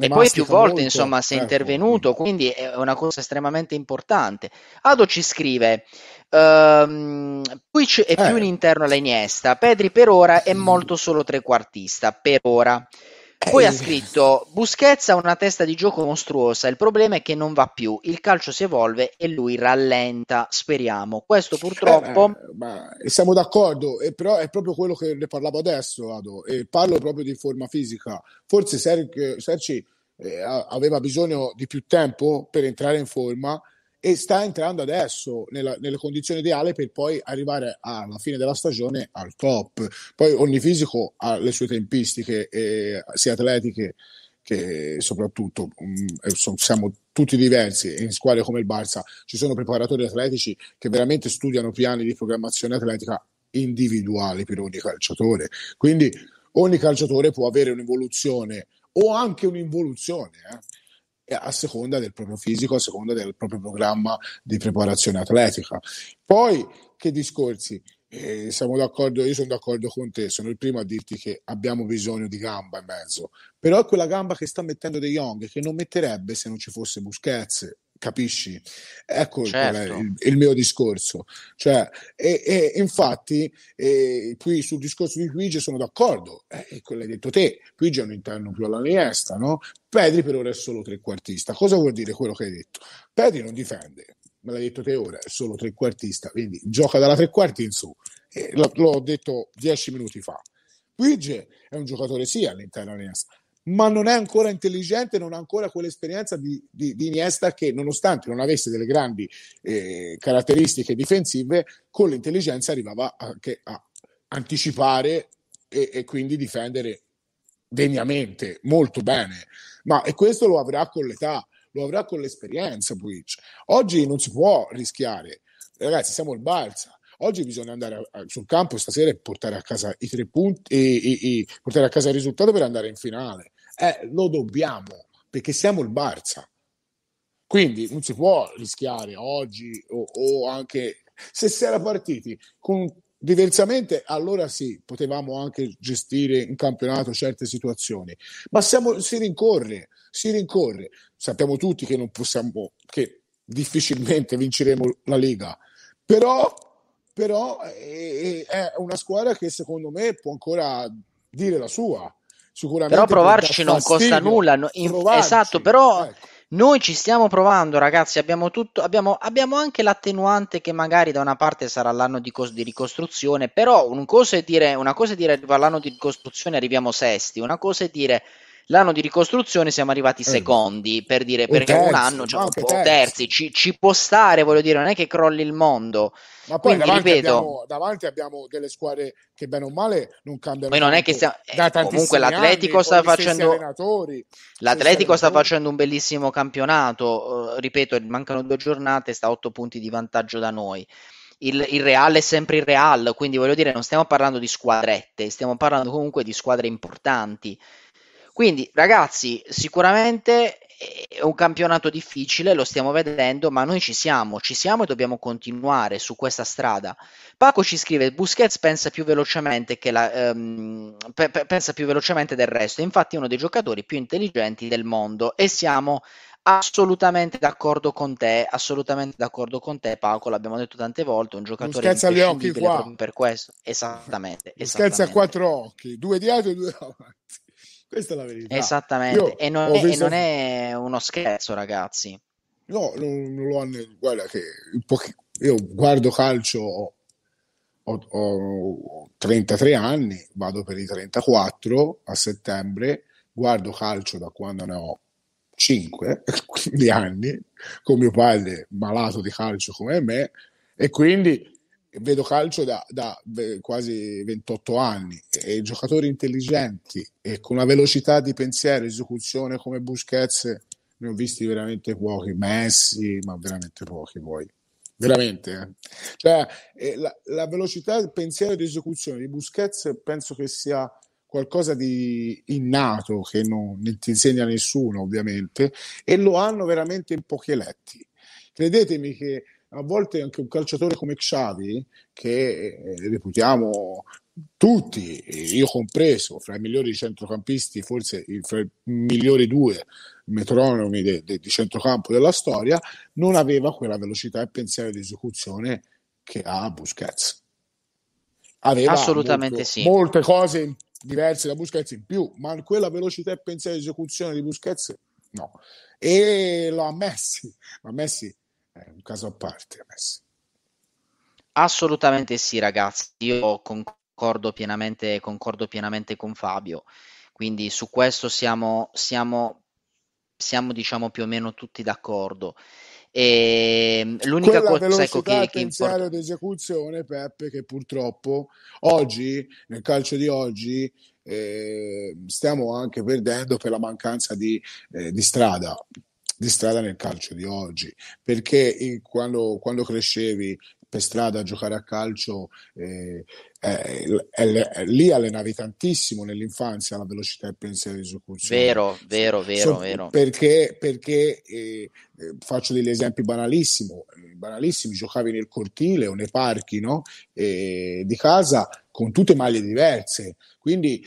e poi più volte molto, insomma sei ecco, intervenuto quindi è una cosa estremamente importante Ado ci scrive Um, ehm, Puig è eh. più un interno alla Iniesta. Pedri per ora è mm. molto solo trequartista, per ora. Eh, Poi ha eh. scritto: Buschezza ha una testa di gioco mostruosa. Il problema è che non va più. Il calcio si evolve e lui rallenta. Speriamo. Questo purtroppo. Eh, ma, eh, ma, siamo d'accordo, e però è proprio quello che ne parlavo adesso. Ado, e parlo proprio di forma fisica. Forse Sergi eh, aveva bisogno di più tempo per entrare in forma e sta entrando adesso nella, nelle condizioni ideali per poi arrivare alla fine della stagione al top. Poi ogni fisico ha le sue tempistiche, eh, sia atletiche che soprattutto mh, mm, siamo tutti diversi in squadre come il Barça ci sono preparatori atletici che veramente studiano piani di programmazione atletica individuali per ogni calciatore quindi ogni calciatore può avere un'evoluzione o anche un'involuzione eh a seconda del proprio fisico, a seconda del proprio programma di preparazione atletica. Poi, che discorsi? Eh, siamo d'accordo, io sono d'accordo con te, sono il primo a dirti che abbiamo bisogno di gamba in mezzo, però è quella gamba che sta mettendo De Jong, che non metterebbe se non ci fosse Busquets capisci? Ecco certo. il, il, mio discorso. Cioè, e, e infatti, e qui sul discorso di Luigi sono d'accordo, eh, quello che hai detto te, Luigi è un interno più alla Niesta, no? Pedri per ora è solo trequartista. Cosa vuol dire quello che hai detto? Pedri non difende, me l'hai detto te ora, è solo trequartista, quindi gioca dalla tre quarti in su. L- l'ho detto dieci minuti fa. Luigi è un giocatore sì all'interno della Niesta, ma non è ancora intelligente, non ha ancora quell'esperienza di, di, di Iniesta che nonostante non avesse delle grandi eh, caratteristiche difensive, con l'intelligenza arrivava anche a anticipare e, e quindi difendere degnamente, molto bene. Ma e questo lo avrà con l'età, lo avrà con l'esperienza Puig. Oggi non si può rischiare. Ragazzi, siamo il Balsa. Oggi bisogna andare sul campo stasera e portare a casa i tre punti e, e, e portare a casa il risultato per andare in finale eh, lo dobbiamo, perché siamo il Barça. Quindi non si può rischiare oggi o, o anche se si era partiti con, diversamente, allora sì, potevamo anche gestire in campionato certe situazioni, ma siamo, si rincorre, si rincorre. Sappiamo tutti che non possiamo, che difficilmente vinceremo la Lega, però, però è, eh, eh, è una squadra che secondo me può ancora dire la sua sicuramente però provarci non costa nulla no, in, esatto però ecco. Noi ci stiamo provando, ragazzi. Abbiamo, tutto, abbiamo, abbiamo, anche l'attenuante che magari da una parte sarà l'anno di, cos- di ricostruzione, però un cosa dire, una cosa è dire all'anno di ricostruzione arriviamo sesti, una cosa è dire L'anno di ricostruzione siamo arrivati eh. secondi, eh. per dire, perché terzi, un anno, cioè, terzi, terzi ci, ci, può stare, voglio dire, non è che crolli il mondo. Ma poi Quindi, davanti, ripeto, abbiamo, davanti abbiamo delle squadre che bene o male non cambiano. Poi non è che stiamo, eh, comunque l'Atletico anni, sta facendo L'Atletico sta facendo un bellissimo campionato, uh, ripeto, mancano due giornate, sta a otto punti di vantaggio da noi. Il, il, Real è sempre il Real, quindi voglio dire, non stiamo parlando di squadrette, stiamo parlando comunque di squadre importanti. Quindi, ragazzi, sicuramente è un campionato difficile, lo stiamo vedendo, ma noi ci siamo, ci siamo e dobbiamo continuare su questa strada. Paco ci scrive: Busquets pensa più velocemente, la, um, pe- pe- pensa più velocemente del resto, è infatti uno dei giocatori più intelligenti del mondo e siamo assolutamente d'accordo con te, assolutamente d'accordo con te Paco, l'abbiamo detto tante volte, un giocatore Busquets agli occhi qua. per questo, esattamente, esattamente. Busquets a quattro occhi, due dietro e due avanti. Questa è la verità. Esattamente, e non, visto... e non, è uno scherzo, ragazzi. No, non, non lo hanno. Guarda che io guardo calcio, ho, ho, ho 33 anni, vado per i 34 a settembre, guardo calcio da quando ne ho 5 di anni, con mio padre malato di calcio come me, e quindi vedo calcio da, da, quasi 28 anni e giocatori intelligenti e con una velocità di pensiero, esecuzione come Busquets, ne ho visti veramente pochi, Messi, ma veramente pochi poi. Veramente, eh. cioè, eh, la, la, velocità del pensiero di esecuzione di Busquets penso che sia qualcosa di innato che non, non ti insegna nessuno, ovviamente, e lo hanno veramente in pochi eletti. Credetemi che a volte anche un calciatore come Xavi, che eh, reputiamo tutti, io compreso, fra i migliori centrocampisti, forse fra i migliori due metronomi de, de, di centrocampo della storia, non aveva quella velocità e pensiero di esecuzione che ha Busquets. Aveva Assolutamente molto, sì. Molte cose diverse da Busquets in più, ma quella velocità e pensiero di esecuzione di Busquets no. E lo ha messi, lo ha messi è eh, un caso a parte. adesso. Assolutamente sì, ragazzi. Io concordo pienamente, concordo pienamente con Fabio. Quindi su questo siamo, siamo, siamo diciamo più o meno tutti d'accordo. E ehm, l'unica Quella cosa ecco, che, che import- di esecuzione, Peppe, che purtroppo oggi, nel calcio di oggi, eh, stiamo anche perdendo per la mancanza di, eh, di strada di strada nel calcio di oggi, perché eh, quando, quando crescevi per strada a giocare a calcio, eh, eh, eh, lì allenavi tantissimo nell'infanzia la velocità del pensiero di esecuzione. Vero, vero, vero, so, vero. Perché, perché eh, eh, faccio degli esempi banalissimi, banalissimi, giocavi nel cortile o nei parchi no? di casa con tutte maglie diverse, quindi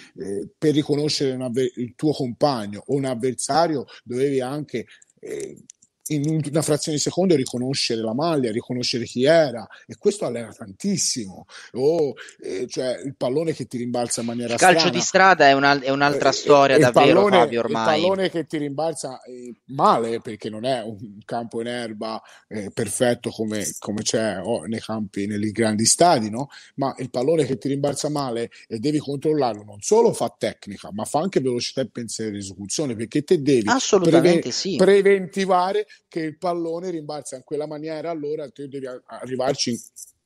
per riconoscere una, il tuo compagno o un avversario dovevi anche eh, in una frazione di secondo riconoscere la maglia, riconoscere chi era e questo allena tantissimo. Oh, eh, cioè il pallone che ti rimbalza in maniera il calcio strana. di strada è, una, è un'altra eh, eh, storia eh, davvero pallone, Fabio ormai. Il pallone che ti rimbalza eh, male perché non è un campo in erba perfetto come, come c'è oh, nei campi, nei grandi stadi, no? ma il pallone che ti rimbalza male e devi controllarlo non solo fa tecnica ma fa anche velocità e pensiero di esecuzione perché te devi Assolutamente sì. preventivare che il pallone rimbalza in quella maniera, allora tu devi arrivarci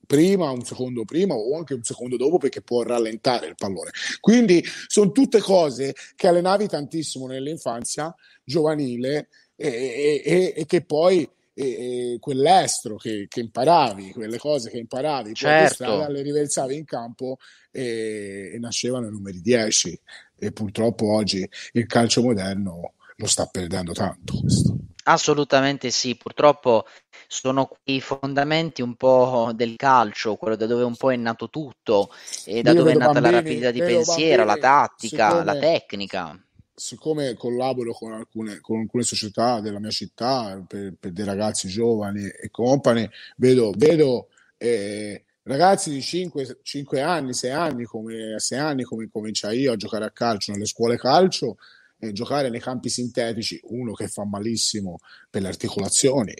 prima, un secondo prima o anche un secondo dopo perché può rallentare il pallone. Quindi sono tutte cose che allenavi tantissimo nell'infanzia giovanile e, e, e che poi e, e quell'estro che, che, imparavi, quelle cose che imparavi, certo. poi strada, le riversavi in campo e, e nascevano i numeri 10 e purtroppo oggi il calcio moderno lo sta perdendo tanto questo. Assolutamente sì, purtroppo sono i fondamenti un po' del calcio, quello da dove un po' è nato tutto, e da Io dove è nata bambini, la rapidità di pensiero, bambini, la tattica, siccome, la tecnica. Siccome collaboro con alcune, con alcune, società della mia città, per, per dei ragazzi giovani e compagni, vedo, vedo eh, ragazzi di 5, 5 anni, 6 anni, come, 6 anni come cominciai io a giocare a calcio nelle scuole calcio, eh, giocare nei campi sintetici, uno che fa malissimo per le articolazioni,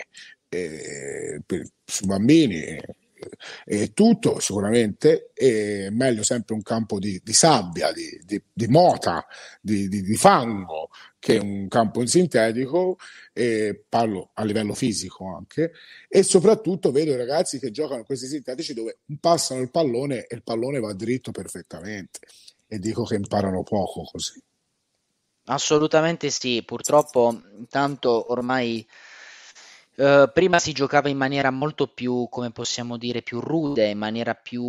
eh, per i bambini e eh, tutto sicuramente, è meglio sempre un campo di, di sabbia, di, di, di mota, di, fango che un campo in sintetico, parlo a livello fisico anche, e soprattutto vedo i ragazzi che giocano questi sintetici dove passano il pallone e il pallone va dritto perfettamente e dico che imparano poco così. Assolutamente sì, purtroppo tanto ormai eh, prima si giocava in maniera molto più, come possiamo dire, più rude, in maniera più,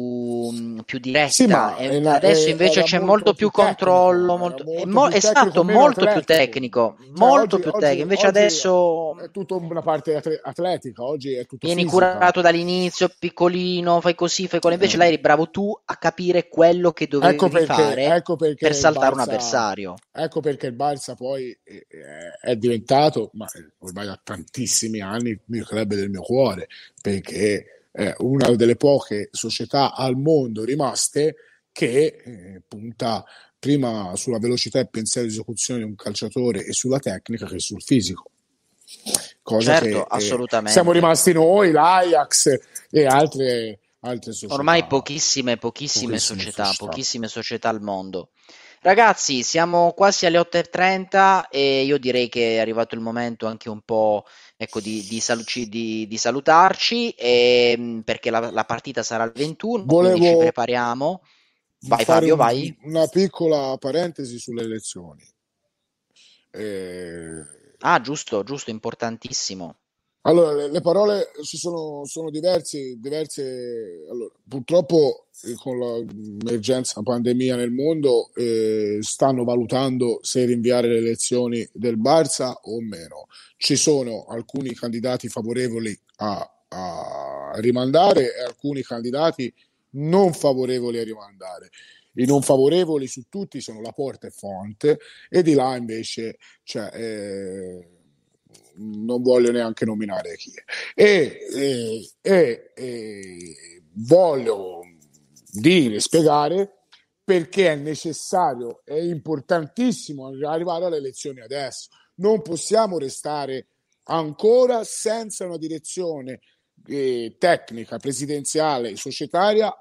mm, più diretta. Sì, e, adesso invece c'è molto più, più controllo, molto, molto mo- più esatto, molto più tecnico, cioè, molto oggi, più tecnico. Invece adesso è tutta una parte atletica, oggi è tutto Vieni fisica. curato dall'inizio, piccolino, fai così, fai quello. Invece mm. lei eri bravo tu a capire quello che ecco dovevi ecco perché, fare ecco per saltare Barça, un avversario. Ecco perché il Barça poi eh, è diventato, ma ormai da tantissimi anni anni il mio club del mio cuore, perché è eh, una delle poche società al mondo rimaste che eh, punta prima sulla velocità e pensiero di esecuzione di un calciatore e sulla tecnica che sul fisico. Cosa certo, che, eh, assolutamente. Eh, siamo rimasti noi, l'Ajax e altre, altre società. Ormai pochissime, pochissime, pochissime società, società, pochissime società al mondo. Ragazzi, siamo quasi alle 8.30 e io direi che è arrivato il momento anche un po' ecco, di, di, saluci, di, di, salutarci e, ehm, perché la, la, partita sarà il 21, Volevo quindi ci prepariamo. Vai Fabio, un, vai. Una piccola parentesi sulle elezioni. Eh... Ah, giusto, giusto, importantissimo. Allora, le parole sono, sono diverse, diverse. Allora, purtroppo eh, con l'emergenza mm, pandemia nel mondo eh, stanno valutando se rinviare le elezioni del Barça o meno. Ci sono alcuni candidati favorevoli a, a rimandare e alcuni candidati non favorevoli a rimandare. I non favorevoli su tutti sono la Porta e Fonte e di là invece c'è... Cioè, eh, non voglio neanche nominare chi è. E, e, e, e voglio dire, spiegare perché è necessario, è importantissimo arrivare alle elezioni adesso. Non possiamo restare ancora senza una direzione eh, tecnica, presidenziale, societaria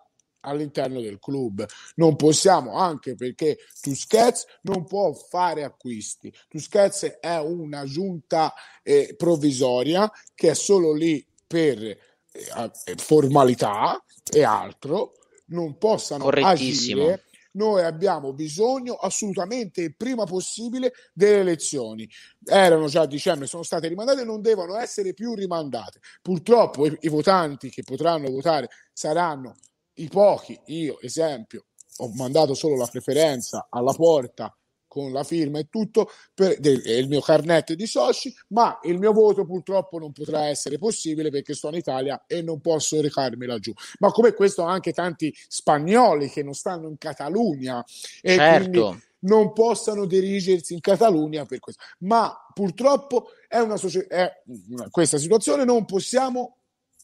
all'interno del club. Non possiamo, anche perché Tusquets non può fare acquisti. Tusquets è una giunta eh, provvisoria che è solo lì per eh, eh formalità e altro, non possano agire. Noi abbiamo bisogno assolutamente il prima possibile delle elezioni. Erano già a dicembre, sono state rimandate, non devono essere più rimandate. Purtroppo i, i votanti che potranno votare saranno i pochi, io esempio, ho mandato solo la preferenza alla porta con la firma e tutto per, del, il mio carnet di soci, ma il mio voto purtroppo non potrà essere possibile perché sono in Italia e non posso recarmi laggiù. Ma come questo anche tanti spagnoli che non stanno in Catalogna e certo. quindi non possano dirigersi in Catalogna per questo. Ma purtroppo è una socia- è questa situazione non possiamo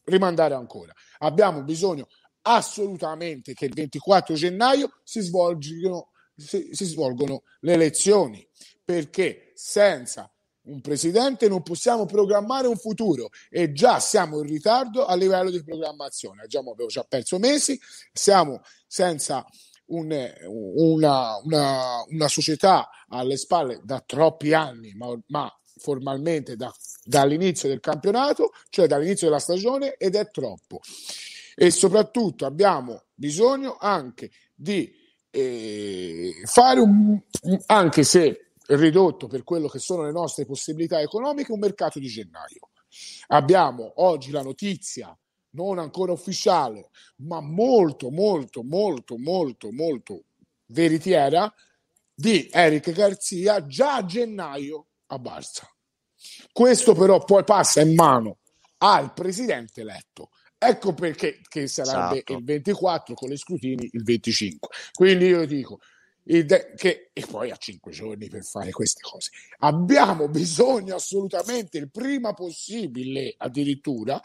rimandare ancora. Abbiamo bisogno assolutamente che il 24 gennaio si, svolgono, si, si svolgono le elezioni, perché senza un presidente non possiamo programmare un futuro e già siamo in ritardo a livello di programmazione. Abbiamo, abbiamo già perso mesi, siamo senza un, una, una, una, società alle spalle da troppi anni, ma, ma formalmente da, dall'inizio del campionato, cioè dall'inizio della stagione, ed è troppo e soprattutto abbiamo bisogno anche di eh, fare un, anche se ridotto per quello che sono le nostre possibilità economiche, un mercato di gennaio. Abbiamo oggi la notizia non ancora ufficiale, ma molto, molto, molto, molto, molto veritiera di Eric Garzia già a gennaio a Barça. Questo però poi passa in mano al presidente eletto. Ecco perché che sarebbe esatto. il 24 con le scrutini il 25. Quindi io dico che, e poi a 5 giorni per fare queste cose. Abbiamo bisogno assolutamente il prima possibile, addirittura,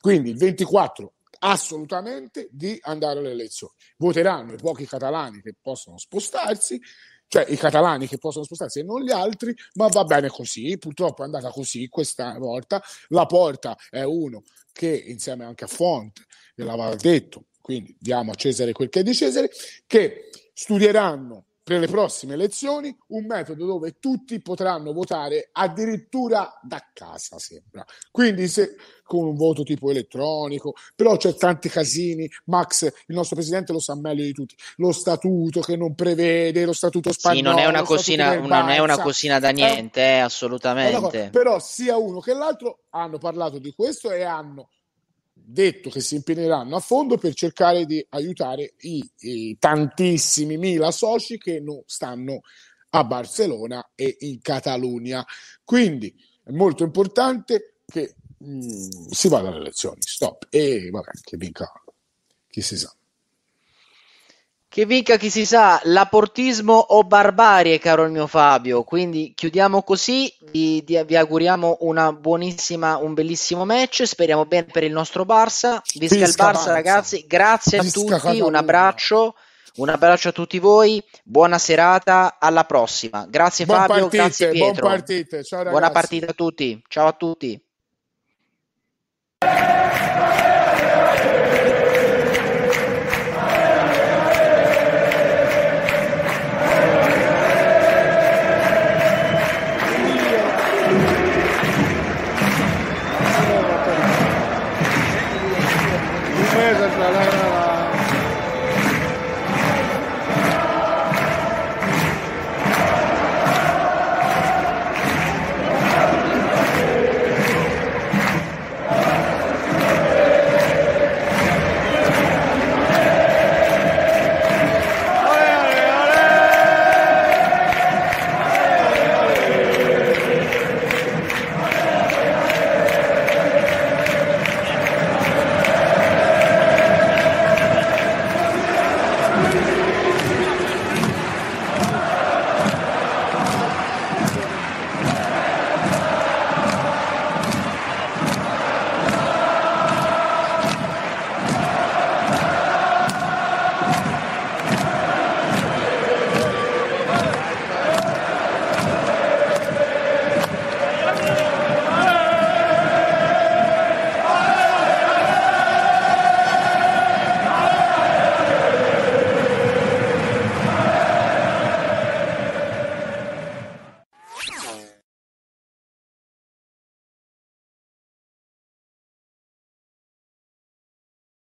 quindi il 24 assolutamente di andare alle elezioni. Voteranno i pochi catalani che possono spostarsi cioè i catalani che possono spostarsi e non gli altri, ma va bene così, purtroppo è andata così questa volta, la porta è uno che insieme anche a Fonte l'aveva detto, quindi diamo a Cesare quel che è di Cesare, che studieranno per le prossime elezioni un metodo dove tutti potranno votare addirittura da casa, sembra. Quindi se con un voto tipo elettronico, però c'è tanti casini, Max, il nostro presidente lo sa meglio di tutti, lo statuto che non prevede, lo statuto spagnolo. Sì, non è una cosina, una, non è una cosina da niente, eh, assolutamente. Però sia uno che l'altro hanno parlato di questo e hanno detto che si impegneranno a fondo per cercare di aiutare i, i tantissimi mila soci che non stanno a Barcellona e in Catalogna. Quindi è molto importante che mh, mm, si vada alle elezioni, stop, e vabbè, che vinca chi si sa. Che vinca chi si sa, l'aportismo o barbarie, caro il mio Fabio. Quindi chiudiamo così, vi, vi auguriamo una buonissima, un bellissimo match, speriamo bene per il nostro Barça. Visca, Visca il Barça, Barça, ragazzi, grazie Visca a tutti, un abbraccio, un abbraccio a tutti voi, buona serata, alla prossima. Grazie buon Fabio, partite, grazie Pietro. Buon partite. Ciao, Buona partita a tutti, ciao a tutti.